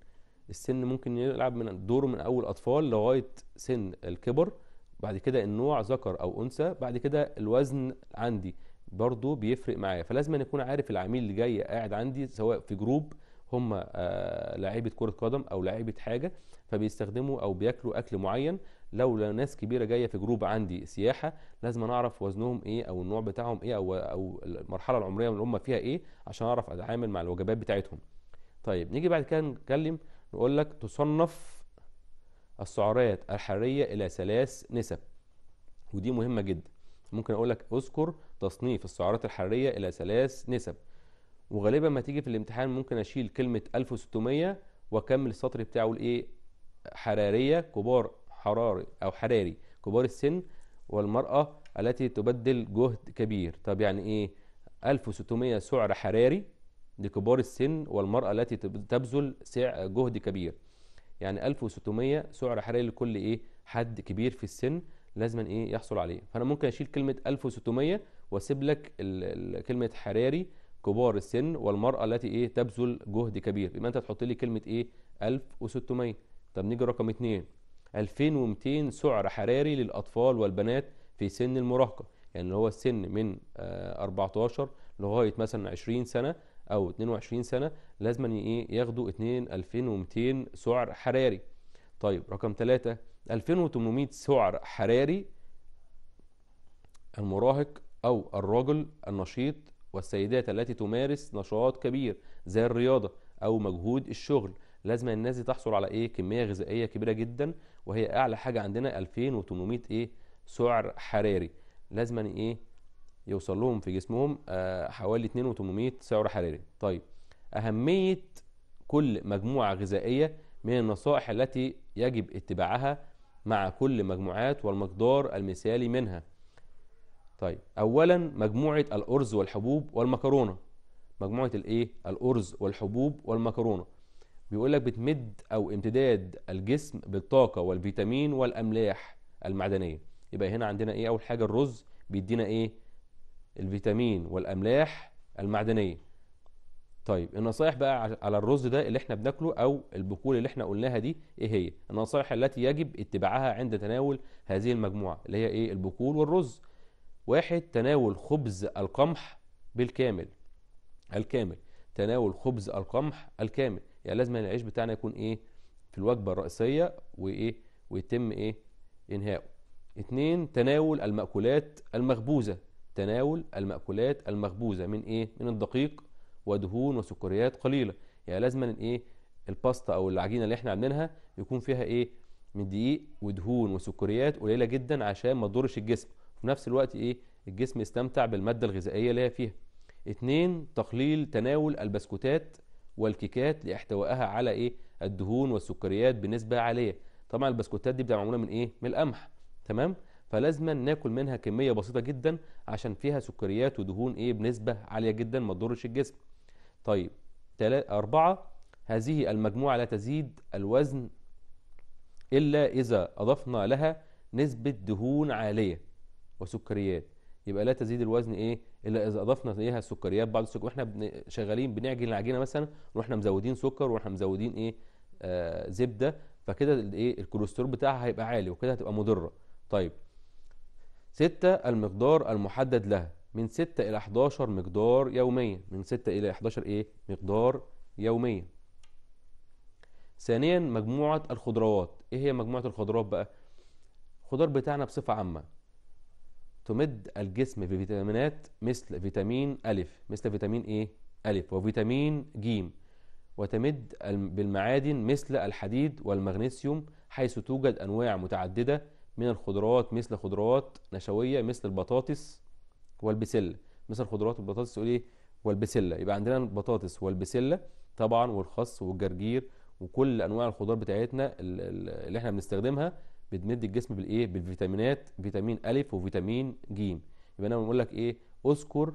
السن ممكن يلعب من دوره من أول أطفال لغاية سن الكبر بعد كده النوع ذكر أو أنثى بعد كده الوزن عندي برضو بيفرق معايا فلازم أن يكون عارف العميل اللي جاي قاعد عندي سواء في جروب هم آه، لعيبه كره قدم او لعيبه حاجه فبيستخدموا او بياكلوا اكل معين لو ناس كبيره جايه في جروب عندي سياحه لازم اعرف وزنهم ايه او النوع بتاعهم ايه او او المرحله العمريه اللي هم فيها ايه عشان اعرف اتعامل مع الوجبات بتاعتهم طيب نيجي بعد كده نتكلم نقول لك تصنف السعرات الحراريه الى ثلاث نسب ودي مهمه جدا ممكن اقول لك اذكر تصنيف السعرات الحراريه الى ثلاث نسب وغالبا ما تيجي في الامتحان ممكن اشيل كلمه 1600 واكمل السطر بتاعه الايه حراريه كبار حراري او حراري كبار السن والمراه التي تبذل جهد كبير طب يعني ايه 1600 سعر حراري لكبار السن والمراه التي تبذل جهد كبير يعني 1600 سعر حراري لكل ايه حد كبير في السن لازم ايه يحصل عليه فانا ممكن اشيل كلمه 1600 واسيب لك كلمه حراري كبار السن والمراه التي ايه تبذل جهد كبير يبقى انت تحط لي كلمه ايه 1600 طب نيجي رقم 2 2200 سعر حراري للاطفال والبنات في سن المراهقه يعني اللي هو السن من 14 آه، لغايه مثلا 20 سنه او 22 سنه لازم ايه ياخدوا 2200 سعر حراري طيب رقم 3 2800 سعر حراري المراهق أو الرجل النشيط والسيدات التي تمارس نشاط كبير زي الرياضة أو مجهود الشغل لازم الناس دي تحصل على ايه كميه غذائيه كبيره جدا وهي اعلى حاجه عندنا 2800 ايه سعر حراري لازم ايه يوصل لهم في جسمهم آه حوالي 2800 سعر حراري طيب اهميه كل مجموعه غذائيه من النصائح التي يجب اتباعها مع كل مجموعات والمقدار المثالي منها طيب اولا مجموعه الارز والحبوب والمكرونه مجموعه الايه الارز والحبوب والمكرونه بيقول لك بتمد او امتداد الجسم بالطاقه والفيتامين والاملاح المعدنيه يبقى هنا عندنا ايه اول حاجه الرز بيدينا ايه الفيتامين والاملاح المعدنيه طيب النصايح بقى على الرز ده اللي احنا بناكله او البقول اللي احنا قلناها دي ايه هي النصايح التي يجب اتباعها عند تناول هذه المجموعه اللي هي ايه البقول والرز واحد تناول خبز القمح بالكامل الكامل تناول خبز القمح الكامل يعني لازم العيش بتاعنا يكون ايه في الوجبه الرئيسيه وايه ويتم ايه انهائه اتنين تناول المأكولات المخبوزة تناول المأكولات المخبوزة من ايه من الدقيق ودهون وسكريات قليله يعني لازما ايه الباستا او العجينه اللي احنا عاملينها يكون فيها ايه من دقيق ودهون وسكريات قليله جدا عشان ما تضرش الجسم وفي نفس الوقت ايه الجسم يستمتع بالماده الغذائيه اللي هي فيها اتنين تقليل تناول البسكوتات والكيكات لاحتوائها على ايه الدهون والسكريات بنسبه عاليه طبعا البسكوتات دي بتبقى معموله من ايه من القمح تمام فلازما ناكل منها كميه بسيطه جدا عشان فيها سكريات ودهون ايه بنسبه عاليه جدا ما تضرش الجسم طيب أربعة هذه المجموعة لا تزيد الوزن إلا إذا أضفنا لها نسبة دهون عالية وسكريات يبقى لا تزيد الوزن إيه إلا إذا أضفنا إليها السكريات بعض السكر وإحنا شغالين بنعجن العجينة مثلا وإحنا مزودين سكر وإحنا مزودين إيه آه زبدة فكده الإيه الكوليسترول بتاعها هيبقى عالي وكده هتبقى مضرة طيب ستة المقدار المحدد لها من 6 إلى 11 مقدار يوميا من 6 إلى 11 إيه مقدار يوميا ثانيا مجموعة الخضروات إيه هي مجموعة الخضروات بقى الخضار بتاعنا بصفة عامة تمد الجسم بفيتامينات مثل فيتامين ألف مثل فيتامين إيه ألف وفيتامين ج وتمد بالمعادن مثل الحديد والمغنيسيوم حيث توجد أنواع متعددة من الخضروات مثل خضروات نشوية مثل البطاطس والبسله مثل الخضروات والبطاطس تقول ايه والبسله يبقى عندنا البطاطس والبسله طبعا والخس والجرجير وكل انواع الخضار بتاعتنا اللي احنا بنستخدمها بتمد الجسم بالايه بالفيتامينات فيتامين الف وفيتامين ج يبقى انا بقول لك ايه اذكر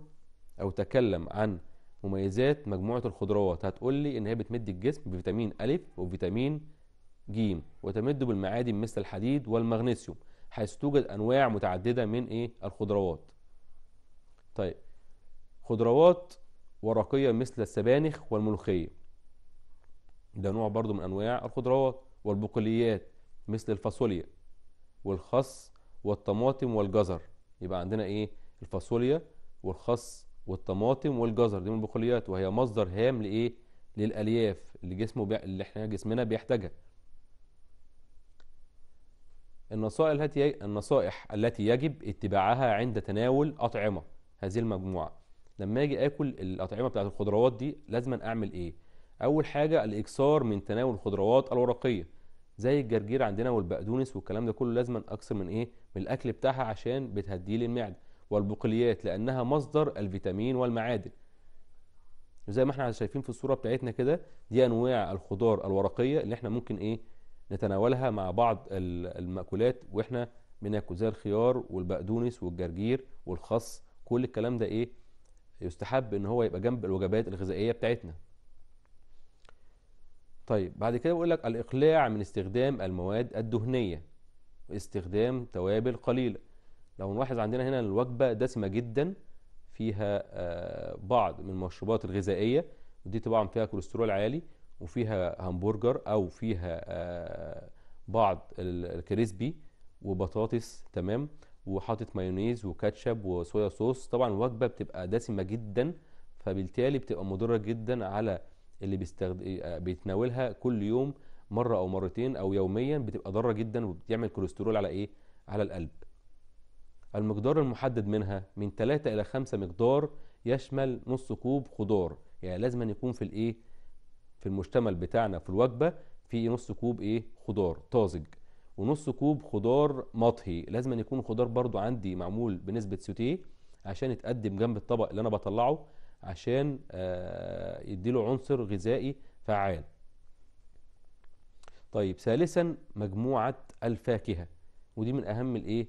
او تكلم عن مميزات مجموعه الخضروات هتقول لي ان هي بتمد الجسم بفيتامين الف وفيتامين ج وتمد بالمعادن مثل الحديد والمغنيسيوم حيث توجد انواع متعدده من ايه الخضروات طيب خضروات ورقية مثل السبانخ والملوخية ده نوع برضو من أنواع الخضروات والبقوليات مثل الفاصوليا والخس والطماطم والجزر يبقى عندنا إيه الفاصوليا والخس والطماطم والجزر دي من البقوليات وهي مصدر هام لإيه للألياف اللي جسمه بي... اللي احنا جسمنا بيحتاجها النصائح التي النصائح التي يجب اتباعها عند تناول أطعمة هذه المجموعه لما اجي اكل الاطعمه بتاعه الخضروات دي لازم اعمل ايه اول حاجه الاكثار من تناول الخضروات الورقيه زي الجرجير عندنا والبقدونس والكلام ده كله لازم اكثر من ايه من الاكل بتاعها عشان بتهدي لي المعده والبقوليات لانها مصدر الفيتامين والمعادن زي ما احنا شايفين في الصوره بتاعتنا كده دي انواع الخضار الورقيه اللي احنا ممكن ايه نتناولها مع بعض المأكولات واحنا بناكل زي الخيار والبقدونس والجرجير والخس كل الكلام ده ايه يستحب ان هو يبقى جنب الوجبات الغذائيه بتاعتنا طيب بعد كده بيقول لك الاقلاع من استخدام المواد الدهنيه واستخدام توابل قليله لو نلاحظ عندنا هنا الوجبه دسمه جدا فيها آه، بعض من المشروبات الغذائيه ودي طبعا فيها كوليسترول عالي وفيها همبرجر او فيها آه، بعض الكريسبي وبطاطس تمام وحاطط مايونيز وكاتشب وصويا صوص طبعا وجبه بتبقى دسمه جدا فبالتالي بتبقى مضره جدا على اللي بيستخد... بيتناولها كل يوم مره او مرتين او يوميا بتبقى ضاره جدا وبتعمل كوليسترول على ايه على القلب المقدار المحدد منها من 3 الى 5 مقدار يشمل نص كوب خضار يعني لازم أن يكون في الايه في المشتمل بتاعنا في الوجبه في نص كوب ايه خضار طازج ونص كوب خضار مطهي لازم أن يكون خضار برضو عندي معمول بنسبة سوتيه عشان يتقدم جنب الطبق اللي أنا بطلعه عشان آه، يديله عنصر غذائي فعال طيب ثالثا مجموعة الفاكهة ودي من أهم الإيه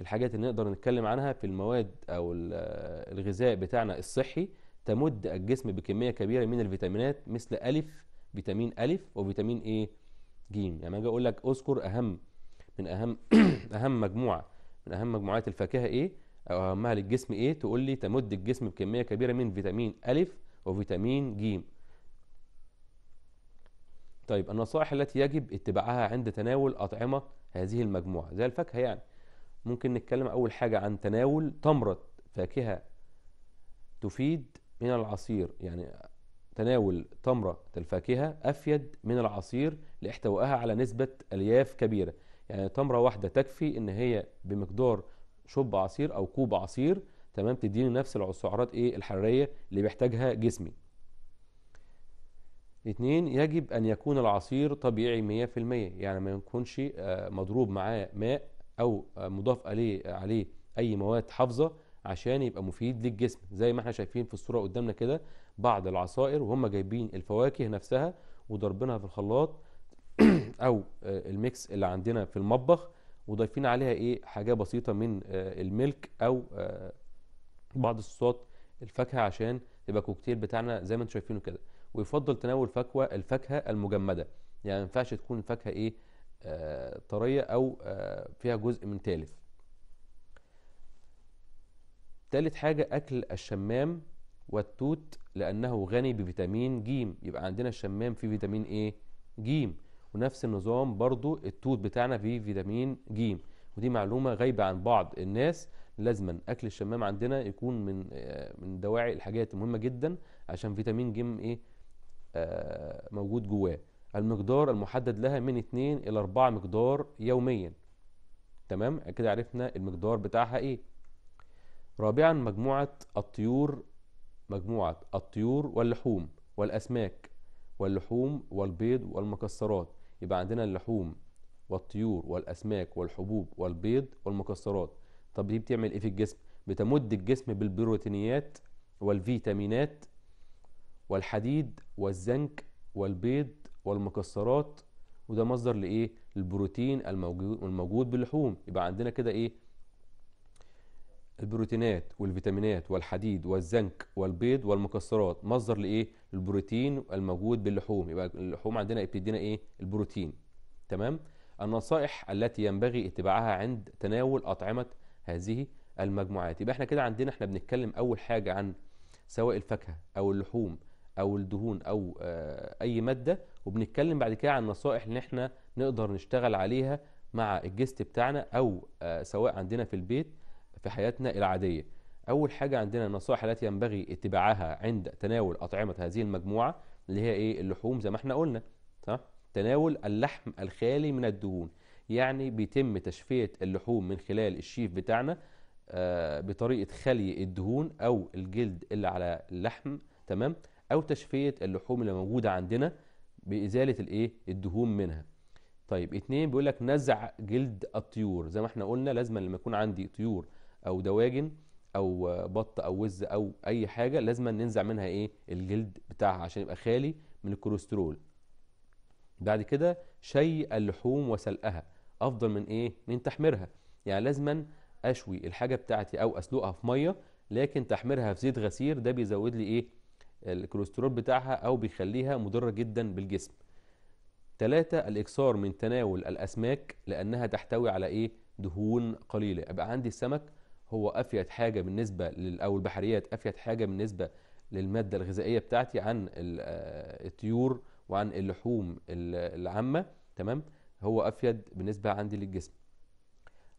الحاجات اللي نقدر نتكلم عنها في المواد أو آه، الغذاء بتاعنا الصحي تمد الجسم بكمية كبيرة من الفيتامينات مثل ألف فيتامين ألف وفيتامين إيه ج لما يعني اجي اقول لك اذكر اهم من اهم اهم مجموعه من اهم مجموعات الفاكهه ايه او اهمها للجسم ايه تقول لي تمد الجسم بكميه كبيره من فيتامين الف وفيتامين ج طيب النصائح التي يجب اتباعها عند تناول اطعمه هذه المجموعه زي الفاكهه يعني ممكن نتكلم اول حاجه عن تناول تمره فاكهه تفيد من العصير يعني تناول تمرة الفاكهة أفيد من العصير لاحتوائها على نسبة ألياف كبيرة يعني تمرة واحدة تكفي إن هي بمقدار شوب عصير أو كوب عصير تمام تديني نفس السعرات إيه الحرارية اللي بيحتاجها جسمي اتنين يجب أن يكون العصير طبيعي مية في المية يعني ما يكونش آه، مضروب معاه ماء أو مضاف عليه, عليه أي مواد حافظة عشان يبقى مفيد للجسم زي ما احنا شايفين في الصوره قدامنا كده بعض العصائر وهم جايبين الفواكه نفسها وضربينها في الخلاط او آه، الميكس اللي عندنا في المطبخ وضايفين عليها ايه حاجه بسيطه من آه، الملك او آه، بعض الصوصات الفاكهه عشان يبقى كوكتيل بتاعنا زي ما انتم شايفينه كده ويفضل تناول فاكهه الفاكهه المجمده يعني ما ينفعش تكون الفاكهه ايه طريه او فيها جزء من تالف تالت حاجة أكل الشمام والتوت لأنه غني بفيتامين ج يبقى عندنا الشمام فيه فيتامين إيه؟ ج ونفس النظام برضو التوت بتاعنا فيه فيتامين ج ودي معلومة غايبة عن بعض الناس لازما أكل الشمام عندنا يكون من آه، من دواعي الحاجات المهمة جدا عشان فيتامين ج إيه؟ موجود جواه المقدار المحدد لها من 2 إلى 4 مقدار يوميا تمام كده عرفنا المقدار بتاعها إيه رابعا مجموعة الطيور مجموعة الطيور واللحوم والأسماك واللحوم والبيض والمكسرات يبقى عندنا اللحوم والطيور والأسماك والحبوب والبيض والمكسرات طب دي بتعمل إيه في الجسم؟ بتمد الجسم بالبروتينيات والفيتامينات والحديد والزنك والبيض والمكسرات وده مصدر لإيه؟ البروتين الموجود باللحوم يبقى عندنا كده إيه؟ البروتينات والفيتامينات والحديد والزنك والبيض والمكسرات مصدر لايه البروتين الموجود باللحوم يبقى اللحوم عندنا بتدينا ايه البروتين تمام النصائح التي ينبغي اتباعها عند تناول اطعمه هذه المجموعات يبقى احنا كده عندنا احنا بنتكلم اول حاجه عن سواء الفاكهه او اللحوم او الدهون او آه، اي ماده وبنتكلم بعد كده عن نصائح ان احنا نقدر نشتغل عليها مع الجست بتاعنا او آه، سواء عندنا في البيت في حياتنا العادية أول حاجة عندنا النصائح التي ينبغي اتباعها عند تناول أطعمة هذه المجموعة اللي هي إيه اللحوم زي ما احنا قلنا صح؟ تناول اللحم الخالي من الدهون يعني بيتم تشفية اللحوم من خلال الشيف بتاعنا آه، بطريقة خلي الدهون أو الجلد اللي على اللحم تمام أو تشفية اللحوم اللي موجودة عندنا بإزالة الإيه الدهون منها طيب اتنين بيقول لك نزع جلد الطيور زي ما احنا قلنا لازم لما يكون عندي طيور او دواجن او بط او وز او اي حاجه لازم ننزع منها ايه الجلد بتاعها عشان يبقى خالي من الكوليسترول بعد كده شيء اللحوم وسلقها افضل من ايه من تحميرها يعني لازما اشوي الحاجه بتاعتي او اسلقها في ميه لكن تحميرها في زيت غسير ده بيزود لي ايه الكوليسترول بتاعها او بيخليها مضره جدا بالجسم ثلاثة الاكثار من تناول الاسماك لانها تحتوي على ايه دهون قليله يبقى عندي السمك هو افيد حاجه بالنسبه لل او البحريات افيد حاجه بالنسبه للماده الغذائيه بتاعتي عن آه، الطيور وعن اللحوم العامه تمام هو افيد بالنسبه عندي للجسم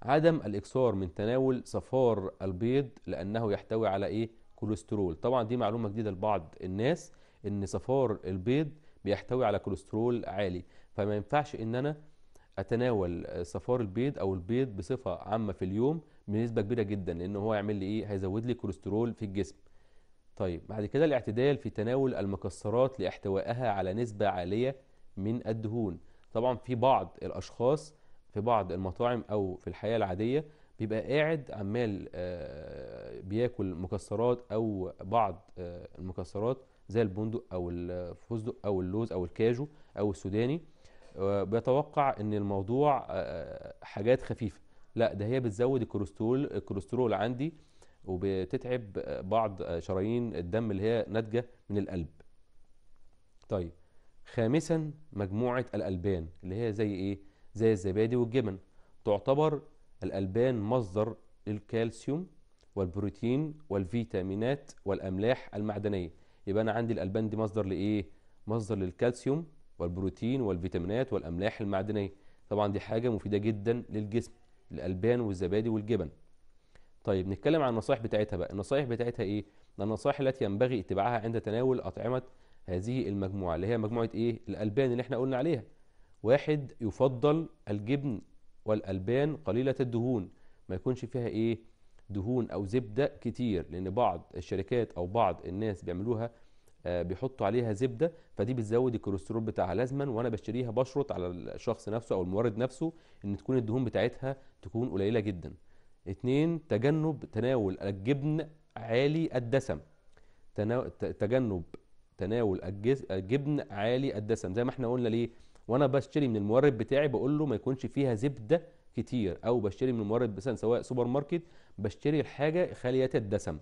عدم الاكثار من تناول صفار البيض لانه يحتوي على ايه كوليسترول طبعا دي معلومه جديده لبعض الناس ان صفار البيض بيحتوي على كوليسترول عالي فما ينفعش ان انا اتناول صفار البيض او البيض بصفه عامه في اليوم بنسبه كبيره جدا لان هو هيعمل لي ايه هيزود لي كوليسترول في الجسم طيب بعد كده الاعتدال في تناول المكسرات لاحتوائها على نسبه عاليه من الدهون طبعا في بعض الاشخاص في بعض المطاعم او في الحياه العاديه بيبقى قاعد عمال آه، بياكل مكسرات او بعض آه، المكسرات زي البندق او الفستق او اللوز او الكاجو او السوداني آه، بيتوقع ان الموضوع حاجات خفيفه لا ده هي بتزود الكوليسترول الكوليسترول عندي وبتتعب بعض شرايين الدم اللي هي ناتجه من القلب طيب خامسا مجموعه الالبان اللي هي زي ايه زي الزبادي والجبن تعتبر الالبان مصدر للكالسيوم والبروتين والفيتامينات والاملاح المعدنيه يبقى انا عندي الالبان دي مصدر لايه مصدر للكالسيوم والبروتين والفيتامينات والاملاح المعدنيه طبعا دي حاجه مفيده جدا للجسم الألبان والزبادي والجبن طيب نتكلم عن النصائح بتاعتها بقى النصائح بتاعتها ايه النصائح التي ينبغي اتباعها عند تناول أطعمة هذه المجموعة اللي هي مجموعة ايه الألبان اللي احنا قلنا عليها واحد يفضل الجبن والألبان قليلة الدهون ما يكونش فيها ايه دهون او زبدة كتير لان بعض الشركات او بعض الناس بيعملوها آه، بيحطوا عليها زبده فدي بتزود الكوليسترول بتاعها لازما وانا بشتريها بشرط على الشخص نفسه او المورد نفسه ان تكون الدهون بتاعتها تكون قليله جدا اثنين تجنب تناول الجبن عالي الدسم تجنب تناول الجبن عالي الدسم زي ما احنا قلنا ليه وانا بشتري من المورد بتاعي بقول له ما يكونش فيها زبده كتير او بشتري من المورد مثلا سواء سوبر ماركت بشتري الحاجه خاليه الدسم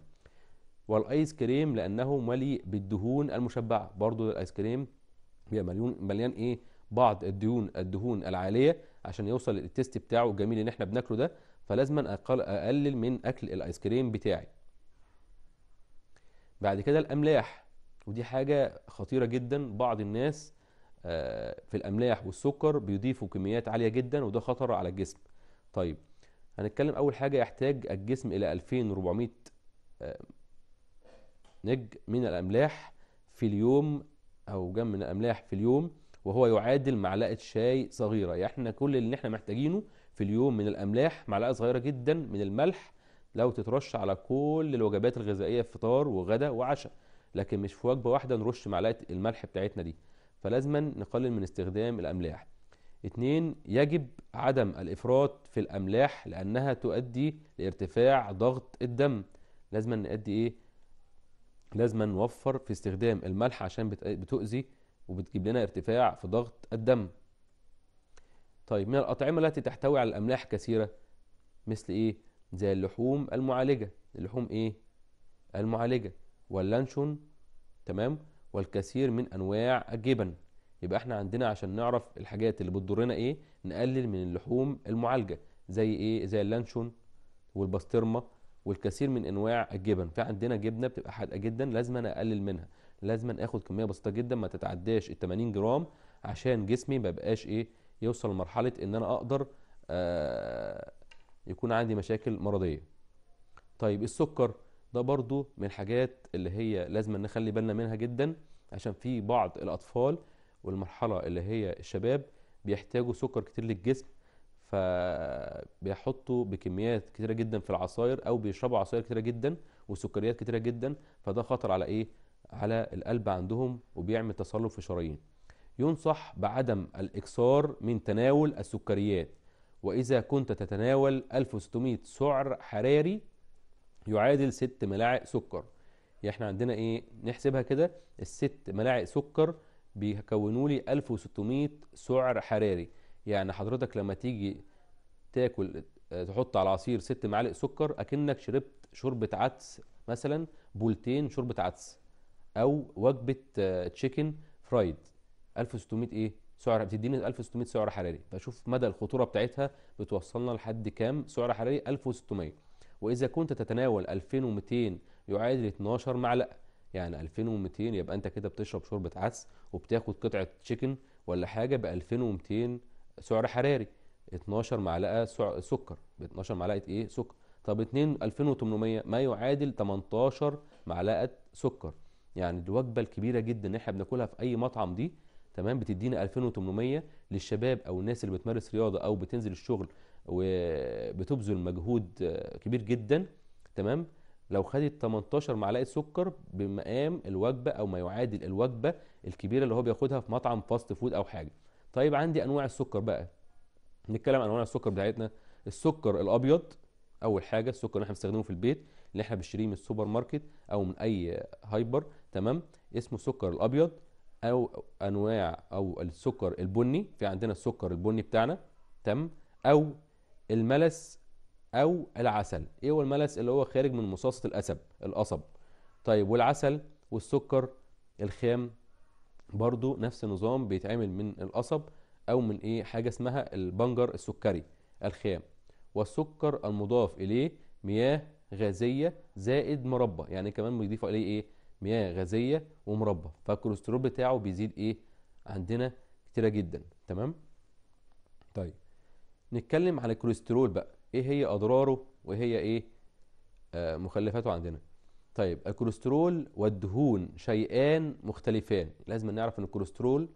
والايس كريم لانه مليء بالدهون المشبعه برضو الايس كريم بيبقى مليون مليان ايه بعض الدهون الدهون العاليه عشان يوصل التيست بتاعه الجميل اللي احنا بناكله ده فلازم أقل اقلل من اكل الايس كريم بتاعي بعد كده الاملاح ودي حاجه خطيره جدا بعض الناس آه، في الاملاح والسكر بيضيفوا كميات عاليه جدا وده خطر على الجسم طيب هنتكلم اول حاجه يحتاج الجسم الى 2400 نج من الأملاح في اليوم أو جم من الأملاح في اليوم وهو يعادل معلقة شاي صغيرة يعني احنا كل اللي احنا محتاجينه في اليوم من الأملاح معلقة صغيرة جدا من الملح لو تترش على كل الوجبات الغذائية فطار وغدا وعشاء لكن مش في وجبة واحدة نرش معلقة الملح بتاعتنا دي فلازما نقلل من استخدام الأملاح اثنين يجب عدم الإفراط في الأملاح لأنها تؤدي لارتفاع ضغط الدم لازما نؤدي ايه لازم نوفر في استخدام الملح عشان بتؤذي وبتجيب لنا ارتفاع في ضغط الدم طيب من الأطعمة التي تحتوي على الأملاح كثيرة مثل إيه زي اللحوم المعالجة اللحوم إيه المعالجة واللانشون تمام والكثير من أنواع الجبن يبقى احنا عندنا عشان نعرف الحاجات اللي بتضرنا ايه نقلل من اللحوم المعالجة زي ايه زي اللانشون والبسطرمة والكثير من انواع الجبن في عندنا جبنه بتبقى حادقه جدا لازم أنا اقلل منها لازم أنا اخد كميه بسيطه جدا ما تتعداش ال 80 جرام عشان جسمي ما يبقاش ايه يوصل لمرحله ان انا اقدر آه يكون عندي مشاكل مرضيه طيب السكر ده برضو من الحاجات اللي هي لازم نخلي بالنا منها جدا عشان في بعض الاطفال والمرحله اللي هي الشباب بيحتاجوا سكر كتير للجسم فبيحطوا بكميات كتيره جدا في العصاير او بيشربوا عصاير كتيره جدا وسكريات كتيره جدا فده خطر على ايه على القلب عندهم وبيعمل تصلب في الشرايين ينصح بعدم الاكثار من تناول السكريات واذا كنت تتناول 1600 سعر حراري يعادل 6 ملاعق سكر يعني احنا عندنا ايه نحسبها كده الست ملاعق سكر بيكونوا لي 1600 سعر حراري يعني حضرتك لما تيجي تاكل تحط على العصير ست معالق سكر اكنك شربت شوربه عدس مثلا بولتين شوربه عدس او وجبه تشيكن فرايد 1600 ايه سعر بتديني 1600 سعر حراري بشوف مدى الخطوره بتاعتها بتوصلنا لحد كام سعر حراري 1600 واذا كنت تتناول 2200 يعادل 12 معلقه يعني 2200 يبقى انت كده بتشرب شوربه عدس وبتاخد قطعه تشيكن ولا حاجه ب 2200 سعر حراري 12 معلقه سكر ب 12 معلقه ايه سكر طب 2 2800 ما يعادل 18 معلقه سكر يعني الوجبه الكبيره جدا اللي احنا بناكلها في اي مطعم دي تمام بتدينا 2800 للشباب او الناس اللي بتمارس رياضه او بتنزل الشغل وبتبذل مجهود كبير جدا تمام لو خدت 18 معلقه سكر بمقام الوجبه او ما يعادل الوجبه الكبيره اللي هو بياخدها في مطعم فاست فود او حاجه طيب عندي انواع السكر بقى نتكلم عن انواع السكر بتاعتنا السكر الابيض اول حاجه السكر اللي احنا بنستخدمه في البيت اللي احنا بنشتريه من السوبر ماركت او من اي هايبر تمام اسمه السكر الابيض او انواع او السكر البني في عندنا السكر البني بتاعنا تم او الملس او العسل ايه هو الملس اللي هو خارج من مصاصه الاسب القصب طيب والعسل والسكر الخام برضو نفس النظام بيتعمل من القصب او من ايه حاجه اسمها البنجر السكري الخام والسكر المضاف اليه مياه غازيه زائد مربى يعني كمان بيضيفوا اليه ايه مياه غازيه ومربى فالكوليسترول بتاعه بيزيد ايه عندنا كتيره جدا تمام طيب نتكلم على الكوليسترول بقى ايه هي اضراره وايه هي ايه آه مخلفاته عندنا طيب الكوليسترول والدهون شيئان مختلفان لازم نعرف ان الكوليسترول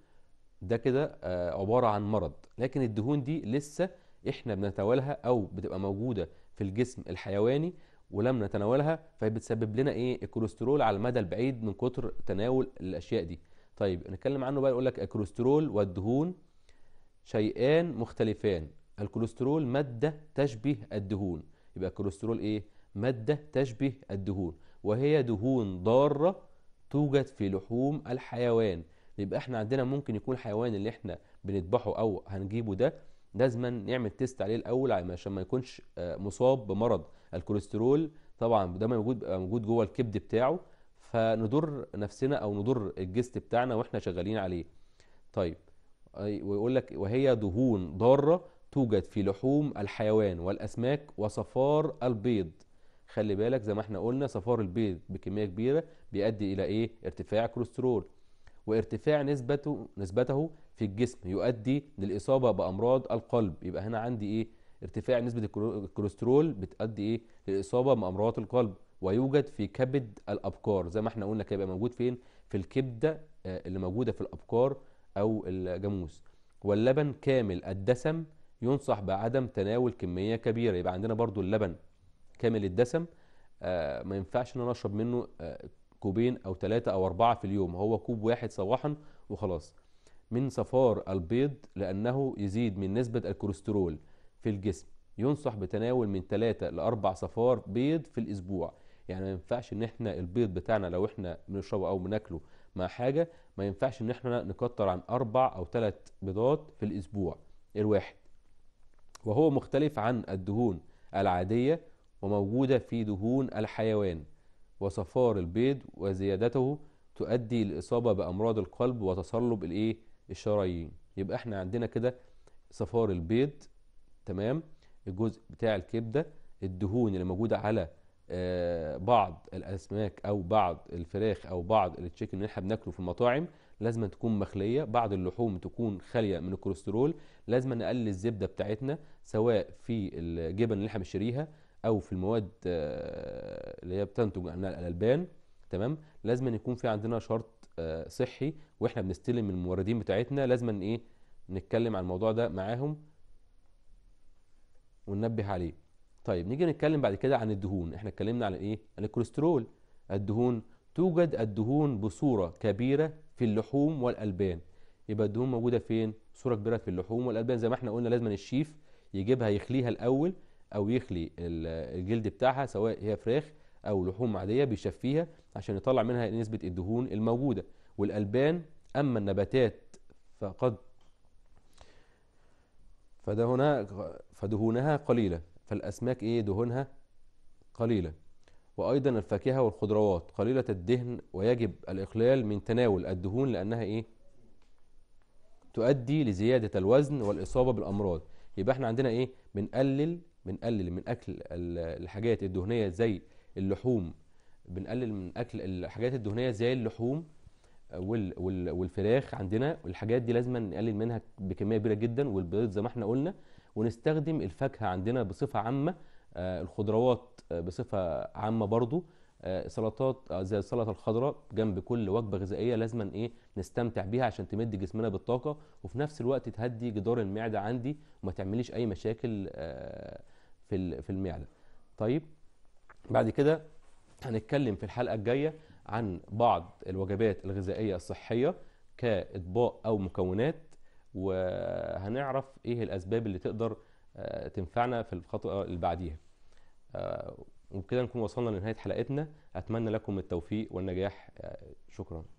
ده كده آه، عبارة عن مرض لكن الدهون دي لسه احنا بنتناولها او بتبقى موجودة في الجسم الحيواني ولم نتناولها فهي بتسبب لنا ايه الكوليسترول على المدى البعيد من كتر تناول الاشياء دي طيب نتكلم عنه بقى يقول لك الكوليسترول والدهون شيئان مختلفان الكوليسترول مادة تشبه الدهون يبقى الكوليسترول ايه مادة تشبه الدهون وهي دهون ضارة توجد في لحوم الحيوان يبقى احنا عندنا ممكن يكون الحيوان اللي احنا بنذبحه او هنجيبه ده لازما نعمل تيست عليه الاول عشان ما يكونش آه، مصاب بمرض الكوليسترول طبعا ده موجود موجود جوه الكبد بتاعه فنضر نفسنا او نضر الجست بتاعنا واحنا شغالين عليه طيب ويقول لك وهي دهون ضاره توجد في لحوم الحيوان والاسماك وصفار البيض خلي بالك زي ما احنا قلنا صفار البيض بكميه كبيره بيؤدي الى ايه ارتفاع كوليسترول وارتفاع نسبته نسبته في الجسم يؤدي للاصابه بامراض القلب يبقى هنا عندي ايه ارتفاع نسبه الكوليسترول بتؤدي ايه للاصابه بامراض القلب ويوجد في كبد الابكار زي ما احنا قلنا كده موجود فين في الكبده آه، اللي موجوده في الابكار او الجاموس واللبن كامل الدسم ينصح بعدم تناول كميه كبيره يبقى عندنا برضو اللبن كامل الدسم آه، ما ينفعش ان انا اشرب منه آه، كوبين او ثلاثة او اربعة في اليوم هو كوب واحد صباحا وخلاص من صفار البيض لانه يزيد من نسبة الكوليسترول في الجسم ينصح بتناول من ثلاثة لاربع صفار بيض في الاسبوع يعني ما ينفعش ان احنا البيض بتاعنا لو احنا بنشربه او بناكله مع حاجة ما ينفعش ان احنا نكتر عن اربع او ثلاث بيضات في الاسبوع الواحد وهو مختلف عن الدهون العادية وموجودة في دهون الحيوان وصفار البيض وزيادته تؤدي لإصابة بأمراض القلب وتصلب الإيه الشرايين يبقى احنا عندنا كده صفار البيض تمام الجزء بتاع الكبدة الدهون اللي موجودة على آه، بعض الأسماك أو بعض الفراخ أو بعض التشيكن اللي احنا بناكله في المطاعم لازم تكون مخلية بعض اللحوم تكون خالية من الكوليسترول لازم نقلل الزبدة بتاعتنا سواء في الجبن اللي احنا بنشتريها او في المواد آه، اللي هي بتنتج عنها الالبان تمام لازم يكون في عندنا شرط آه، صحي واحنا بنستلم من الموردين بتاعتنا لازم ايه نتكلم عن الموضوع ده معاهم وننبه عليه طيب نيجي نتكلم بعد كده عن الدهون احنا اتكلمنا عن ايه عن الكوليسترول الدهون توجد الدهون بصوره كبيره في اللحوم والالبان يبقى الدهون موجوده فين صوره كبيره في اللحوم والالبان زي ما احنا قلنا لازم الشيف يجيبها يخليها الاول او يخلي الجلد بتاعها سواء هي فراخ او لحوم عاديه بيشفيها عشان يطلع منها نسبه الدهون الموجوده والالبان اما النباتات فقد فده هنا فدهونها قليله فالاسماك ايه دهونها قليله وايضا الفاكهه والخضروات قليله الدهن ويجب الاقلال من تناول الدهون لانها ايه تؤدي لزياده الوزن والاصابه بالامراض يبقى احنا عندنا ايه بنقلل بنقلل من اكل الحاجات الدهنيه زي اللحوم بنقلل من اكل الحاجات الدهنيه زي اللحوم والفراخ عندنا الحاجات دي لازم نقلل منها بكميه كبيره جدا والبيض زي ما احنا قلنا ونستخدم الفاكهه عندنا بصفه عامه آه، الخضروات آه، بصفه عامه برضو آه، سلطات زي السلطه الخضراء جنب كل وجبه غذائيه لازما ايه نستمتع بيها عشان تمد جسمنا بالطاقه وفي نفس الوقت تهدي جدار المعده عندي وما تعمليش اي مشاكل في في المعده طيب بعد كده هنتكلم في الحلقه الجايه عن بعض الوجبات الغذائيه الصحيه كاطباق او مكونات وهنعرف ايه الاسباب اللي تقدر آه، تنفعنا في الخطوه اللي بعديها آه، وبكده نكون وصلنا لنهايه حلقتنا اتمنى لكم التوفيق والنجاح آه، شكرا